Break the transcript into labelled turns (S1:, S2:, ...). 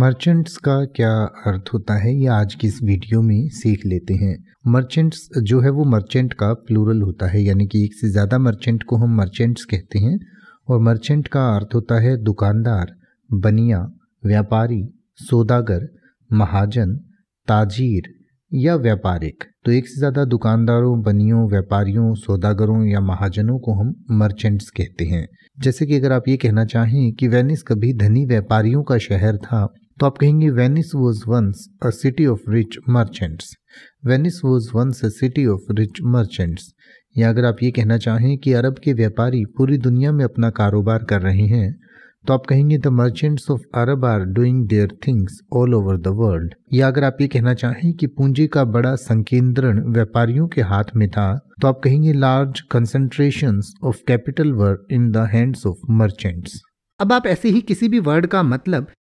S1: merchants का क्या अर्थ होता है ये आज की इस वीडियो में सीख लेते हैं मर्चेंट्स जो है वो मर्चेंट का प्लूरल होता है यानी कि एक से ज़्यादा मर्चेंट को हम मर्चेंट्स कहते हैं और मर्चेंट का अर्थ होता है दुकानदार बनिया व्यापारी सौदागर महाजन ताजीर या व्यापारिक तो एक से ज़्यादा दुकानदारों बनियों व्यापारियों सौदागरों या महाजनों को हम मर्चेंट्स कहते हैं जैसे कि अगर आप ये कहना चाहें कि वेनिस कभी धनी व्यापारियों का शहर था तो आप कहेंगे Venice was once a city of rich merchants Venice was once a city of rich merchants या अगर आप ये कहना चाहें कि अरब के व्यापारी पूरी दुनिया में अपना कारोबार कर रहे हैं तो आप कहेंगे the merchants of Arab are doing their things all over the world या अगर आप ये कहना चाहें कि पूंजी का बड़ा संकेंद्रण व्यापारियों के हाथ में था तो आप कहेंगे large concentration of capital were in the hands of merchants अब आप ऐसे ही किसी भी वर्ड का मतलब